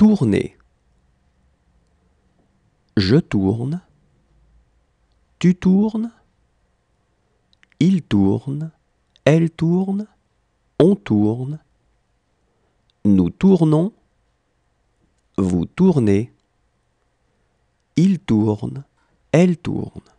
Tourner. Je tourne. Tu tournes. Il tourne. Elle tourne. On tourne. Nous tournons. Vous tournez. Il tourne. Elle tourne.